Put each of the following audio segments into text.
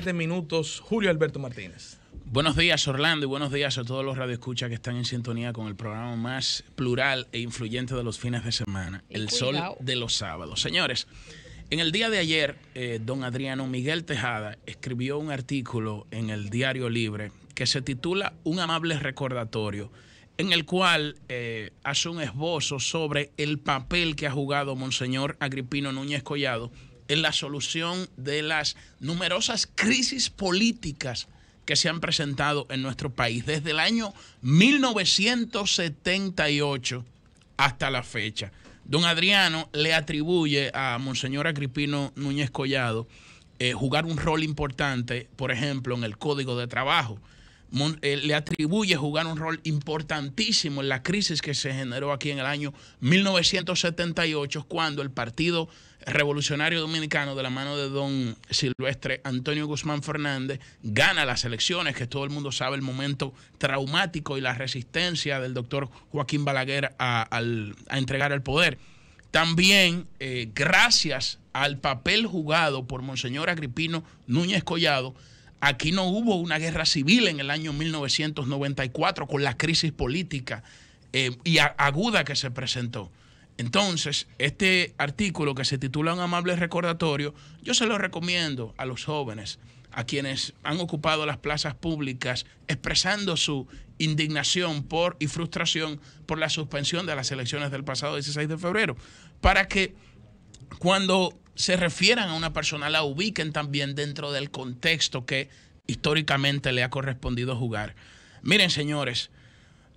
7 minutos, Julio Alberto Martínez. Buenos días, Orlando, y buenos días a todos los radioescuchas que están en sintonía con el programa más plural e influyente de los fines de semana, El Sol de los Sábados. Señores, en el día de ayer, eh, don Adriano Miguel Tejada escribió un artículo en el Diario Libre que se titula Un amable recordatorio, en el cual eh, hace un esbozo sobre el papel que ha jugado Monseñor Agripino Núñez Collado en la solución de las numerosas crisis políticas que se han presentado en nuestro país desde el año 1978 hasta la fecha. Don Adriano le atribuye a Monseñor Agripino Núñez Collado eh, jugar un rol importante, por ejemplo, en el Código de Trabajo. Eh, le atribuye jugar un rol importantísimo en la crisis que se generó aquí en el año 1978, cuando el Partido Revolucionario Dominicano, de la mano de don Silvestre Antonio Guzmán Fernández, gana las elecciones, que todo el mundo sabe el momento traumático y la resistencia del doctor Joaquín Balaguer a, entregar el poder. También, eh, gracias al papel jugado por Monseñor Agripino Núñez Collado, Aquí no hubo una guerra civil en el año 1994 con la crisis política eh, y aguda que se presentó. Entonces, este artículo que se titula Un amable recordatorio, yo se lo recomiendo a los jóvenes, a quienes han ocupado las plazas públicas expresando su indignación por y frustración por la suspensión de las elecciones del pasado 16 de febrero, para que cuando se refieran a una persona, la ubiquen también dentro del contexto que históricamente le ha correspondido jugar. Miren, señores,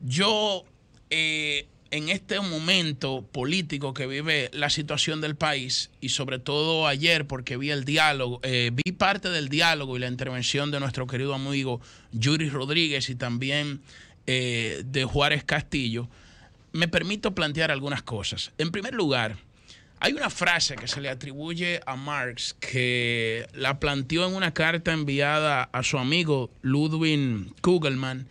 yo eh, en este momento político que vive la situación del país, y sobre todo ayer, porque vi el diálogo, eh, vi parte del diálogo y la intervención de nuestro querido amigo Yuri Rodríguez y también eh, de Juárez Castillo, me permito plantear algunas cosas. En primer lugar, hay una frase que se le atribuye a Marx que la planteó en una carta enviada a su amigo Ludwig Kugelmann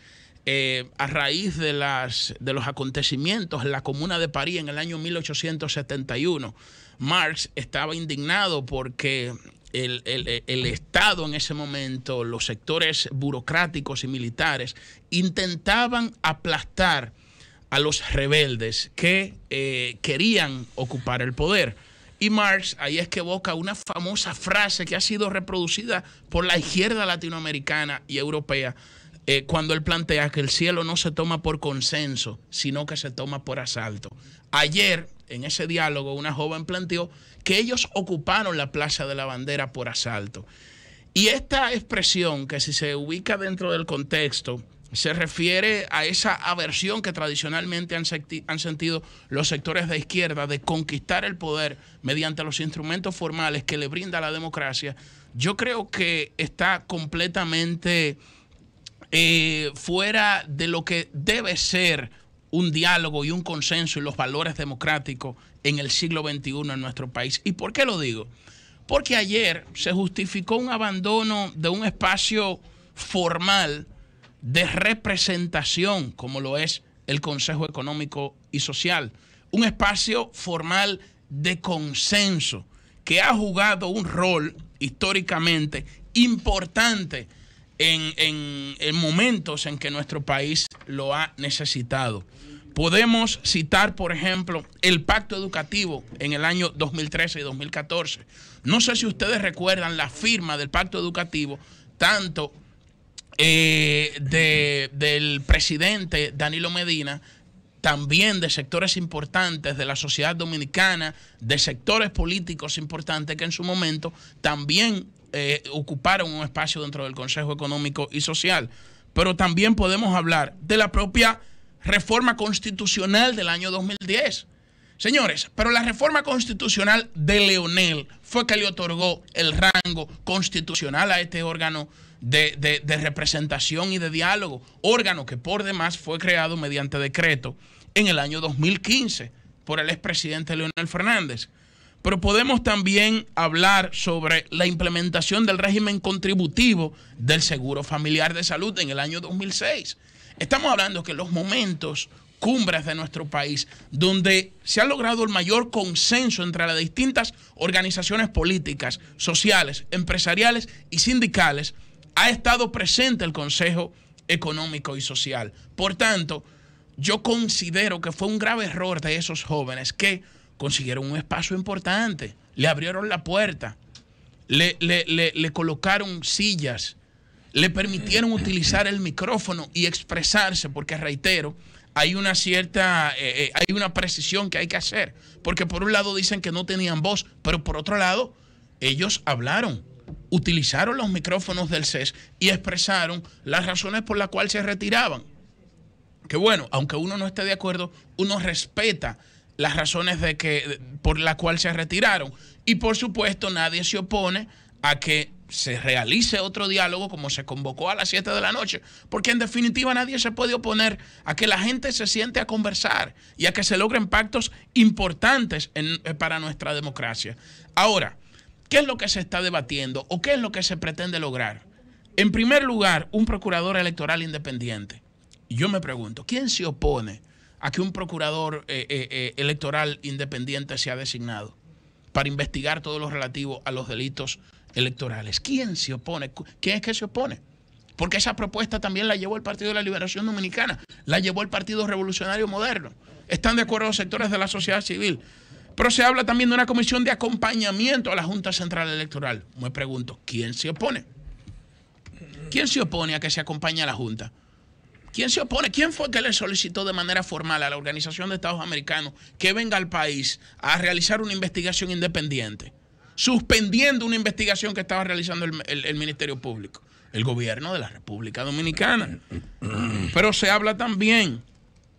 eh, a raíz de, las, de los acontecimientos en la Comuna de París en el año 1871. Marx estaba indignado porque el, Estado en ese momento, los sectores burocráticos y militares, intentaban aplastar a los rebeldes que eh, querían ocupar el poder. Y Marx ahí es que evoca una famosa frase que ha sido reproducida por la izquierda latinoamericana y europea eh, cuando él plantea que el cielo no se toma por consenso, sino que se toma por asalto. Ayer, en ese diálogo, una joven planteó que ellos ocuparon la Plaza de la Bandera por asalto. Y esta expresión, que si se ubica dentro del contexto se refiere a esa aversión que tradicionalmente han, sentido los sectores de izquierda de conquistar el poder mediante los instrumentos formales que le brinda la democracia, yo creo que está completamente eh, fuera de lo que debe ser un diálogo y un consenso y los valores democráticos en el siglo XXI en nuestro país. ¿Y por qué lo digo? Porque ayer se justificó un abandono de un espacio formal, de representación como lo es el Consejo Económico y Social, un espacio formal de consenso que ha jugado un rol históricamente importante en, momentos en que nuestro país lo ha necesitado. Podemos citar, por ejemplo, el pacto educativo en el año 2013 y 2014. No sé si ustedes recuerdan la firma del pacto educativo, tanto eh, del presidente Danilo Medina, también de sectores importantes de la sociedad dominicana, de sectores políticos importantes que en su momento también eh, ocuparon un espacio dentro del Consejo Económico y Social. Pero también podemos hablar de la propia reforma constitucional del año 2010. Señores, pero la reforma constitucional de Leonel fue que le otorgó el rango constitucional a este órgano de, representación y de diálogo, órgano que por demás fue creado mediante decreto en el año 2015 por el expresidente Leonel Fernández. Pero podemos también hablar sobre la implementación del régimen contributivo del Seguro Familiar de Salud en el año 2006. Estamos hablando que los momentos cumbres de nuestro país, donde se ha logrado el mayor consenso entre las distintas organizaciones políticas, sociales, empresariales y sindicales ha estado presente el Consejo Económico y Social. Por tanto, yo considero que fue un grave error de esos jóvenes que consiguieron un espacio importante, le abrieron la puerta, le, colocaron sillas, le permitieron utilizar el micrófono y expresarse, porque reitero, hay una cierta, eh, eh, hay una precisión que hay que hacer, porque por un lado dicen que no tenían voz, pero por otro lado, ellos hablaron utilizaron los micrófonos del CES y expresaron las razones por las cuales se retiraban. Que bueno, aunque uno no esté de acuerdo, uno respeta las razones de que, por las cuales se retiraron. Y por supuesto, nadie se opone a que se realice otro diálogo como se convocó a las 7 de la noche, porque en definitiva nadie se puede oponer a que la gente se siente a conversar y a que se logren pactos importantes eh, para nuestra democracia. Ahora, ¿Qué es lo que se está debatiendo o qué es lo que se pretende lograr? En primer lugar, un procurador electoral independiente. yo me pregunto, ¿quién se opone a que un procurador eh, eh, eh, electoral independiente sea designado para investigar todo lo relativo a los delitos electorales? ¿Quién se opone? ¿Quién es que se opone? Porque esa propuesta también la llevó el Partido de la Liberación Dominicana, la llevó el Partido Revolucionario Moderno. Están de acuerdo los sectores de la sociedad civil. Pero se habla también de una comisión de acompañamiento a la Junta Central Electoral. Me pregunto, ¿quién se opone? ¿Quién se opone a que se acompañe a la Junta? ¿Quién se opone? ¿Quién fue que le solicitó de manera formal a la Organización de Estados Americanos que venga al país a realizar una investigación independiente? Suspendiendo una investigación que estaba realizando el, el Ministerio Público, el gobierno de la República Dominicana. Pero se habla también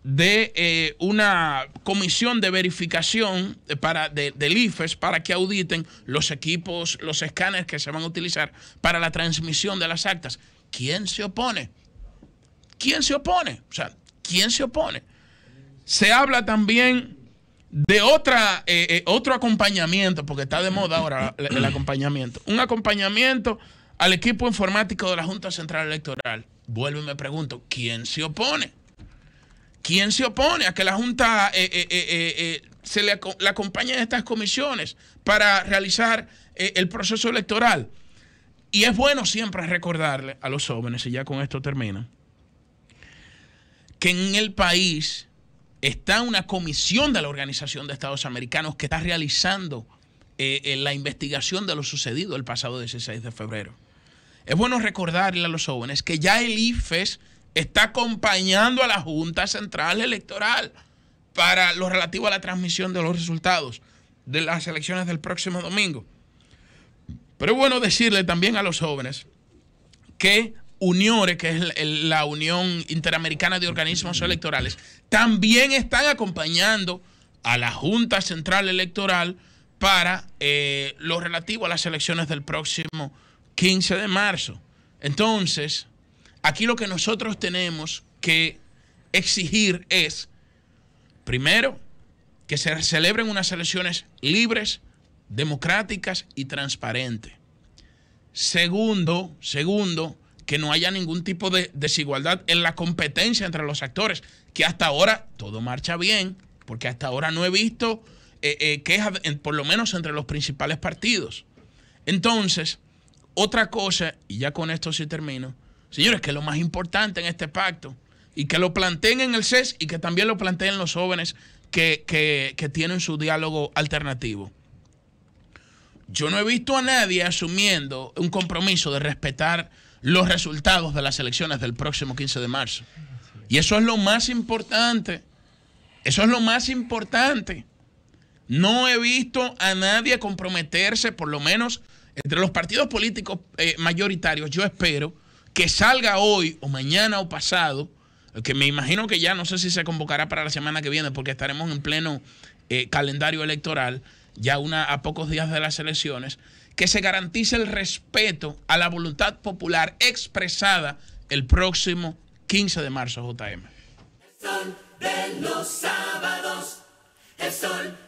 de eh, una comisión de verificación para, de, del IFES para que auditen los equipos, los escáneres que se van a utilizar para la transmisión de las actas. ¿Quién se opone? ¿Quién se opone? O sea, ¿quién se opone? Se habla también de otra, eh, eh, otro acompañamiento, porque está de moda ahora el, el acompañamiento. Un acompañamiento al equipo informático de la Junta Central Electoral. Vuelvo y me pregunto, ¿quién se opone? ¿Quién se opone a que la Junta eh, eh, eh, se le, acompañe en estas comisiones para realizar el proceso electoral? Y es bueno siempre recordarle a los jóvenes, y ya con esto termina, que en el país está una comisión de la Organización de Estados Americanos que está realizando la investigación de lo sucedido el pasado 16 de febrero. Es bueno recordarle a los jóvenes que ya el IFES está acompañando a la Junta Central Electoral para lo relativo a la transmisión de los resultados de las elecciones del próximo domingo. Pero es bueno decirle también a los jóvenes que UNIORE, que es la Unión Interamericana de Organismos Electorales, también están acompañando a la Junta Central Electoral para eh, lo relativo a las elecciones del próximo 15 de marzo. Entonces, Aquí lo que nosotros tenemos que exigir es, primero, que se celebren unas elecciones libres, democráticas y transparentes. Segundo, segundo, que no haya ningún tipo de desigualdad en la competencia entre los actores, que hasta ahora todo marcha bien, porque hasta ahora no he visto eh, eh quejas, por lo menos entre los principales partidos. Entonces, otra cosa, y ya con esto sí termino, Señores, que lo más importante en este pacto, y que lo planteen en el CES y que también lo planteen los jóvenes que, tienen su diálogo alternativo. Yo no he visto a nadie asumiendo un compromiso de respetar los resultados de las elecciones del próximo 15 de marzo. Y eso es lo más importante. Eso es lo más importante. No he visto a nadie comprometerse, por lo menos entre los partidos políticos eh, mayoritarios, yo espero, que salga hoy o mañana o pasado, que me imagino que ya no sé si se convocará para la semana que viene porque estaremos en pleno eh, calendario electoral, ya una, a pocos días de las elecciones, que se garantice el respeto a la voluntad popular expresada el próximo 15 de marzo, JM. El de los sábados, el sol